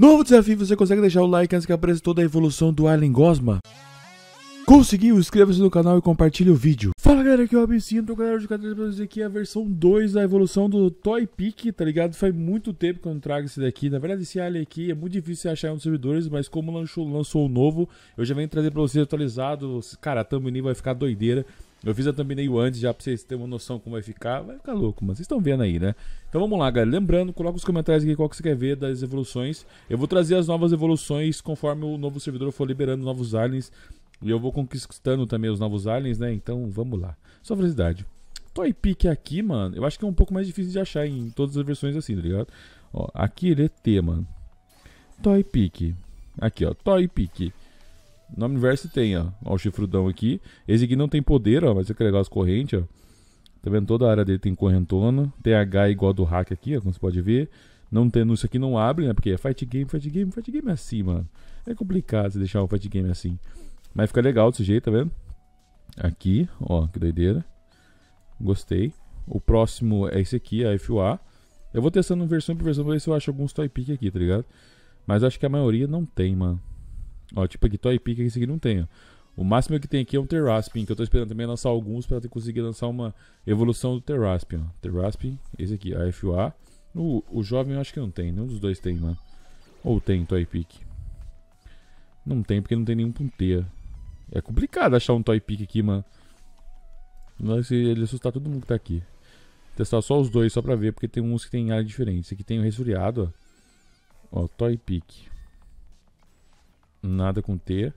Novo desafio, você consegue deixar o like antes que apareça toda a evolução do Alien Gosma? Conseguiu? Inscreva-se no canal e compartilhe o vídeo. Fala galera, aqui é o Absinto, galera, de cada pra dizer aqui é a versão 2 da evolução do Toy Peak, tá ligado? Faz muito tempo que eu não trago esse daqui. Na verdade, esse alien aqui é muito difícil achar em um dos servidores, mas como lançou, lançou o novo, eu já venho trazer pra vocês atualizado. Cara, a thumbnail vai ficar doideira. Eu fiz a thumbnail antes já pra vocês terem uma noção como vai ficar. Vai ficar louco, mas vocês estão vendo aí, né? Então vamos lá, galera. Lembrando, coloca os comentários aqui qual que você quer ver das evoluções. Eu vou trazer as novas evoluções conforme o novo servidor for liberando novos aliens. E eu vou conquistando também os novos aliens, né? Então vamos lá. Só curiosidade. Toy Pick aqui, mano, eu acho que é um pouco mais difícil de achar em todas as versões assim, tá ligado? Ó, aqui ele é T, mano. Toy Pick. Aqui, ó. Toy Pick. No Omniverse tem, ó, ó o chifrudão aqui. Esse aqui não tem poder, ó, mas você legal as correntes, ó. Tá vendo? Toda a área dele tem correntona. Tem H igual do hack aqui, ó, como você pode ver. Não tem, isso aqui não abre, né? Porque é fight game, fight game, fight game é assim, mano. É complicado você deixar o fight game assim. Mas fica legal desse jeito, tá vendo? Aqui, ó, que doideira. Gostei. O próximo é esse aqui, a FUA. Eu vou testando versão por versão pra ver se eu acho alguns toy pick aqui, tá ligado? Mas acho que a maioria não tem, mano. Ó, tipo aqui, Toy Pica, esse aqui não tem, ó. O máximo que tem aqui é um Terraspin, que eu tô esperando também lançar alguns pra conseguir lançar uma evolução do Terraspin, ó. Terraspin, esse aqui, a FUA. O, o jovem eu acho que não tem, nenhum dos dois tem, mano. Ou tem Toy Pick. Não tem, porque não tem nenhum punteia. É complicado achar um Toy Pick aqui, mano. Mas ele assustar todo mundo que tá aqui. Testar só os dois, só pra ver, porque tem uns que tem área diferente. Esse aqui tem o resfriado, ó. Ó, Toy Pick. Nada com T.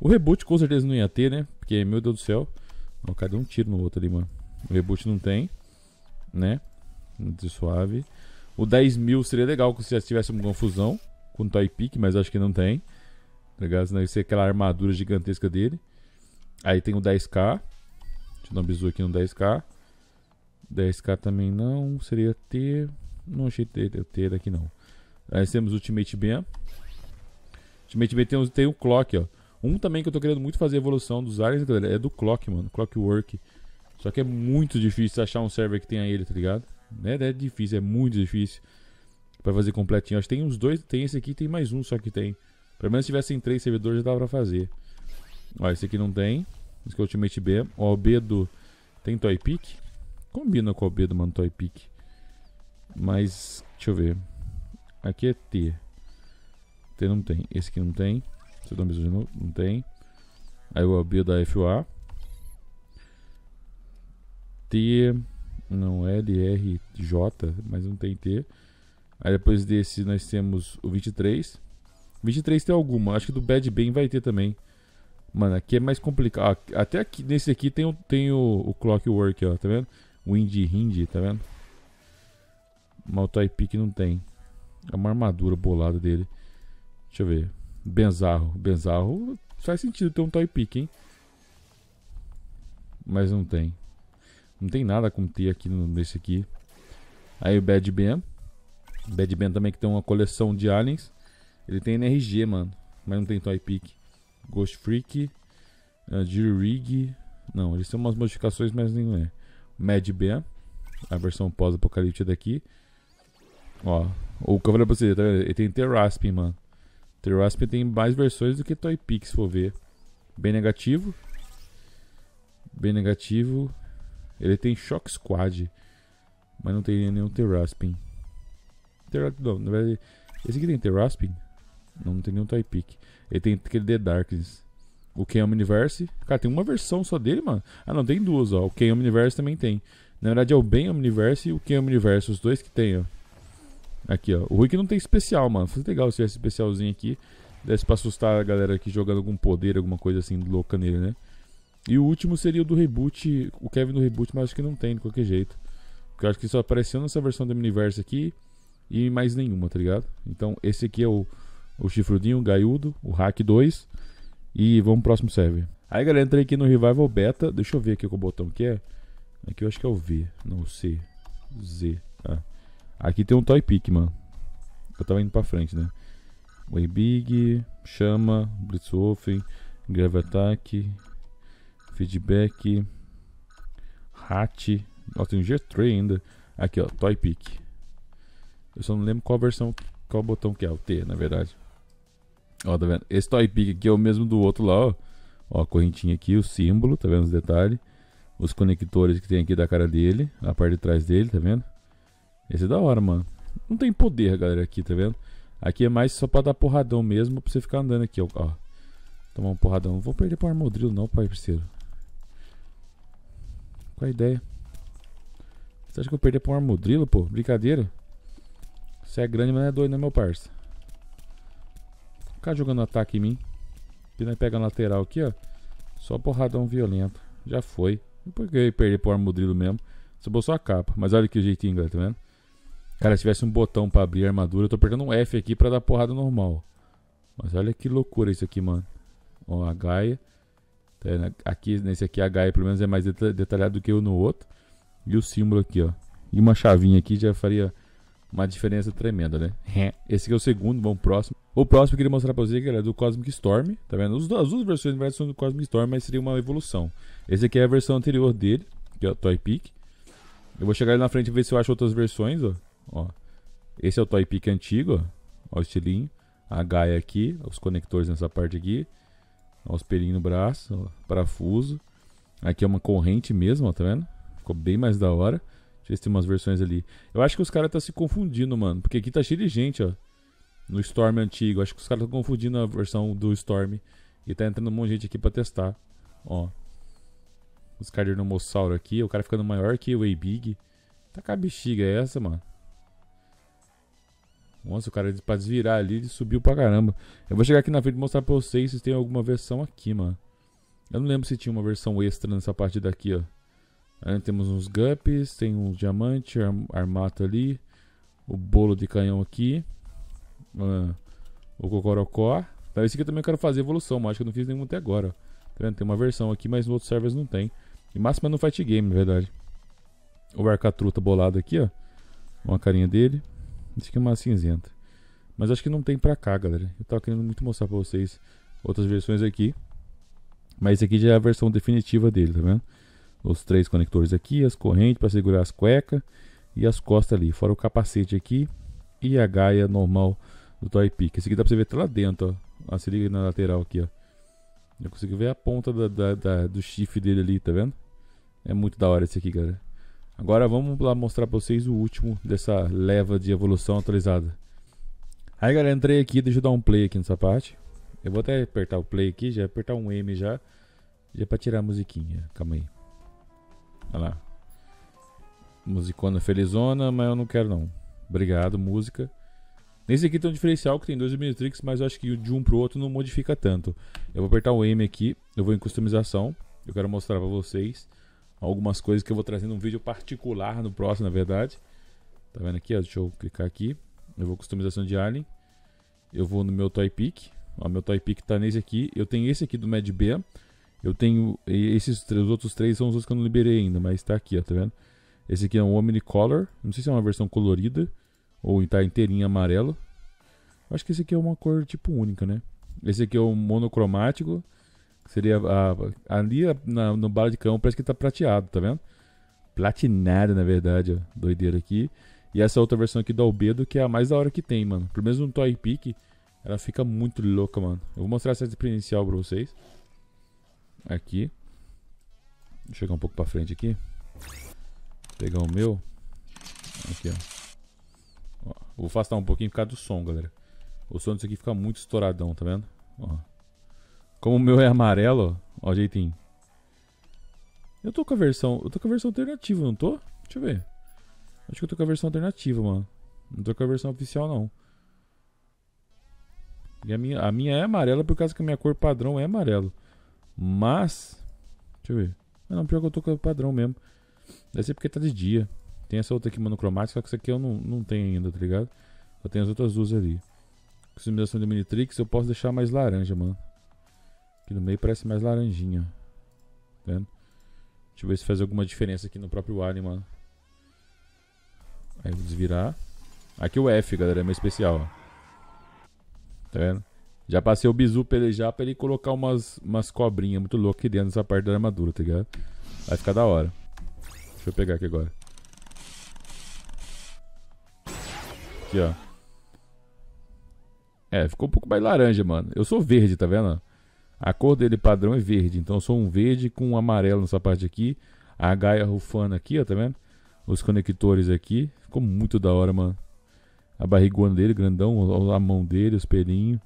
O reboot com certeza não ia ter, né? Porque, meu Deus do céu. Ó, cadê um tiro no outro ali, mano? O reboot não tem, né? Muito suave. O 10 mil seria legal se já tivesse uma confusão com o Toy mas acho que não tem. Tá ligado? Senão ia ser aquela armadura gigantesca dele. Aí tem o 10k. Deixa eu dar um bisu aqui no 10k. 10k também não. Seria T. Não achei ter T aqui não. Aí temos Ultimate Bam. Ultimate B tem, um, o Clock, ó. Um também que eu tô querendo muito fazer evolução dos aliens, galera, é do Clock, mano. Clockwork. Só que é muito difícil achar um server que tenha ele, tá ligado? Né, né, é difícil, é muito difícil. Pra fazer completinho. Acho que tem uns dois. Tem esse aqui tem mais um só que tem. Pelo menos se tivessem três servidores já dava pra fazer. Ó, esse aqui não tem. Esse aqui é o Ultimate B. Ó, o B do. Tem Toy Pick. Combina com o B do, mano, Toy Pick. Mas. Deixa eu ver. Aqui é T. Tem, não tem. Esse aqui não tem. Cedomizou de novo. Não tem. Aí o AB da FA. T. Não, LRJ, é mas não tem T. Aí depois desse nós temos o 23. 23 tem alguma. Acho que do Bad Bang vai ter também. Mano, aqui é mais complicado. Ah, até aqui, nesse aqui tem, o, tem o, o Clockwork, ó, tá vendo? O Indy Hindi, tá vendo? Maltai que não tem. É uma armadura bolada dele. Deixa eu ver. Benzarro. Benzarro faz sentido ter um toy pick, hein? Mas não tem. Não tem nada com ter aqui nesse aqui. Aí o Bad Ben. Bad Ben também que tem uma coleção de aliens. Ele tem NRG, mano. Mas não tem toy pick. Ghost Freak. Uh, Jury Rig. Não, eles são umas modificações, mas nem é. Mad Ben. A versão pós-apocalipse daqui. Ó. O Cavaleiro Possuído, tá vendo? Ele tem Terraspin, mano. Terrasp tem mais versões do que Toy Peak, se for ver. Bem negativo. Bem negativo. Ele tem Shock Squad. Mas não tem nenhum Terraspin. Ter não, na verdade. Esse aqui tem Terraspin? Não, não tem nenhum Toy Ele tem aquele The Darkness. O Ken Omniverse. Cara, tem uma versão só dele, mano. Ah, não, tem duas, ó. O Ken Omniverse também tem. Na verdade é o Ben Omniverse e o Ken Omniverse. os dois que tem, ó. Aqui, ó. O Rui que não tem especial, mano. Foi legal se tivesse especialzinho aqui. Desse pra assustar a galera aqui jogando algum poder, alguma coisa assim louca nele, né? E o último seria o do reboot, o Kevin do reboot, mas acho que não tem de qualquer jeito. Porque eu acho que só apareceu nessa versão do universo aqui e mais nenhuma, tá ligado? Então esse aqui é o, o chifrudinho, o gaiudo, o hack 2. E vamos pro próximo server. Aí galera, entrei aqui no Revival Beta. Deixa eu ver aqui qual botão que é. Aqui eu acho que é o V, não o C. Z. Ah. Aqui tem um Toy Pick, mano. Eu tava indo pra frente, né? Way Big, Chama, Blitzwolfen, Grave Attack, Feedback, Hat. Nossa, tem um g 3 ainda. Aqui, ó, Toy Pick. Eu só não lembro qual versão, qual botão que é, o T, na verdade. Ó, tá vendo? Esse Toy Pick aqui é o mesmo do outro lá, ó. Ó, a correntinha aqui, o símbolo, tá vendo os detalhes? Os conectores que tem aqui da cara dele, a parte de trás dele, tá vendo? Esse é da hora, mano. Não tem poder, galera, aqui, tá vendo? Aqui é mais só pra dar porradão mesmo, pra você ficar andando aqui, ó. Tomar um porradão. Não vou perder pro armodrilo não, pai parceiro. Qual a ideia? Você acha que eu perder pro armodrilo, pô? Brincadeira? Você é grande, mas não é doido, né, meu parça? Ficar jogando ataque em mim. E nós pega a lateral aqui, ó. Só porradão violento. Já foi. Não que eu ia perder pro armodrilo mesmo. Sobrou só a capa. Mas olha que jeitinho, galera, tá vendo? Cara, se tivesse um botão para abrir a armadura, eu tô apertando um F aqui para dar porrada normal. Mas olha que loucura isso aqui, mano. Ó, a Gaia. Tá aqui, nesse aqui a Gaia pelo menos é mais detalhada do que o no outro. E o símbolo aqui, ó. E uma chavinha aqui já faria uma diferença tremenda, né? É. Esse aqui é o segundo, vamos próximo. O próximo que eu queria mostrar pra vocês, é do Cosmic Storm, tá vendo? As duas versões na são do Cosmic Storm, mas seria uma evolução. Esse aqui é a versão anterior dele, que é o Toy Peak. Eu vou chegar ali na frente e ver se eu acho outras versões, ó. Ó, esse é o toy pick antigo, ó, o estilinho. A gaia aqui, os conectores nessa parte aqui. Ó, os pelinhos no braço, ó, parafuso. Aqui é uma corrente mesmo, ó, tá vendo? Ficou bem mais da hora. Deixa eu ver se tem umas versões ali. Eu acho que os caras tá se confundindo, mano. Porque aqui tá cheio de gente, ó. No Storm antigo. Acho que os caras estão tá confundindo a versão do Storm. E tá entrando um monte de gente aqui pra testar. Ó. Os cardinomossauro aqui. O cara ficando maior que o A-Big. Tá com a bexiga essa, mano. Nossa, o cara pra desvirar ali, ele subiu pra caramba. Eu vou chegar aqui na frente e mostrar pra vocês se tem alguma versão aqui, mano. Eu não lembro se tinha uma versão extra nessa parte daqui, ó. Aí temos uns gups, tem um diamante, arm armato ali. O bolo de canhão aqui. Uh, o cocorocó. Tá, esse aqui eu também quero fazer evolução, mas acho que eu não fiz nenhum até agora. Ó. Tá vendo? Tem uma versão aqui, mas no outro servers não tem. E máxima no Fight Game, na verdade. O Arcatruta bolado aqui, ó. Uma carinha dele que aqui é uma cinzenta. Mas acho que não tem pra cá, galera. Eu tava querendo muito mostrar pra vocês outras versões aqui. Mas esse aqui já é a versão definitiva dele, tá vendo? Os três conectores aqui, as correntes para segurar as cuecas e as costas ali. Fora o capacete aqui e a gaia normal do Toy Pick. Esse aqui dá pra você ver até lá dentro, ó. Ah, se liga na lateral aqui, ó. Eu consigo ver a ponta da, da, da, do chifre dele ali, tá vendo? É muito da hora esse aqui, galera. Agora vamos lá mostrar para vocês o último dessa leva de evolução atualizada. Aí galera, entrei aqui, deixa eu dar um play aqui nessa parte. Eu vou até apertar o play aqui, já apertar um M já. Já é para tirar a musiquinha, calma aí. Olha lá. Musicona felizona, mas eu não quero não. Obrigado, música. Nesse aqui tem um diferencial que tem dois Minitrix, mas eu acho que de um pro outro não modifica tanto. Eu vou apertar o M aqui, eu vou em customização. Eu quero mostrar para vocês algumas coisas que eu vou trazer num vídeo particular no próximo, na verdade. Tá vendo aqui? Ó? Deixa eu clicar aqui. Eu vou customização de alien. Eu vou no meu Toy Pick. O meu Toy Pick tá nesse aqui. Eu tenho esse aqui do Mad b Eu tenho esses três, os outros três são os outros que eu não liberei ainda, mas tá aqui, ó, tá vendo? Esse aqui é um Omnicolor. Não sei se é uma versão colorida ou tá inteirinho amarelo. Acho que esse aqui é uma cor tipo única, né? Esse aqui é o um monocromático. Seria a, ali é na, no bar de cão, parece que tá prateado, tá vendo? Platinado, na verdade, ó. Doideira aqui. E essa outra versão aqui do Albedo, que é a mais da hora que tem, mano. Pelo menos no Toy Peak, ela fica muito louca, mano. Eu vou mostrar essa experiencial pra vocês. Aqui. Vou chegar um pouco pra frente aqui. pegar o meu. Aqui, ó. ó. Vou afastar um pouquinho por causa do som, galera. O som disso aqui fica muito estouradão, tá vendo? Ó. Como o meu é amarelo, ó, jeitinho. Eu tô com a versão. Eu tô com a versão alternativa, não tô? Deixa eu ver. Acho que eu tô com a versão alternativa, mano. Não tô com a versão oficial, não. E a minha, a minha é amarela por causa que a minha cor padrão é amarelo. Mas. Deixa eu ver. Ah, não, pior que eu tô com o padrão mesmo. Deve ser porque tá de dia. Tem essa outra aqui monocromática, só que essa aqui eu não, não tenho ainda, tá ligado? Eu tenho as outras duas ali. Customização de Minitrix eu posso deixar mais laranja, mano. Aqui no meio parece mais laranjinha. Tá vendo? Deixa eu ver se faz alguma diferença aqui no próprio alien, mano. Aí eu vou desvirar. Aqui o F, galera, é meio especial. Ó. Tá vendo? Já passei o bizu já pra ele colocar umas, umas cobrinhas muito loucas aqui dentro dessa parte da armadura, tá ligado? Vai ficar da hora. Deixa eu pegar aqui agora. Aqui, ó. É, ficou um pouco mais laranja, mano. Eu sou verde, tá vendo? A cor dele padrão é verde, então eu sou um verde com um amarelo nessa parte aqui. A Gaia rufana aqui, ó, tá vendo? Os conectores aqui. Ficou muito da hora, mano. A barrigona dele, grandão, a mão dele, os pelinhos.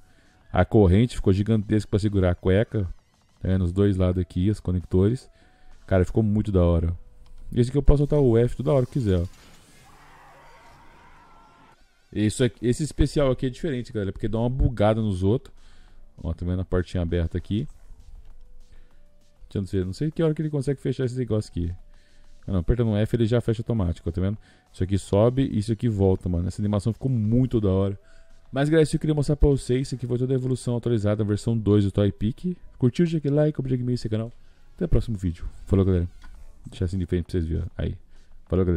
A corrente ficou gigantesca para segurar a cueca. Tá vendo? dois lados aqui, os conectores. Cara, ficou muito da hora. Esse aqui eu posso soltar o F toda hora que quiser, ó. Isso aqui, esse especial aqui é diferente, galera, porque dá uma bugada nos outros. Ó, tá vendo a portinha aberta aqui. Deixa eu dizer, não sei que hora que ele consegue fechar esse negócio aqui. Ah, não, apertando F ele já fecha automático, ó, tá vendo? Isso aqui sobe e isso aqui volta, mano. Essa animação ficou muito da hora. Mas, galera, isso eu queria mostrar pra vocês. Isso aqui foi toda a evolução atualizada, versão 2 do Toy Peak. Curtiu, deixa aquele like, obrigado esse canal. Até o próximo vídeo. Falou, galera. Deixa assim de frente pra vocês verem. Aí. Falou, galera.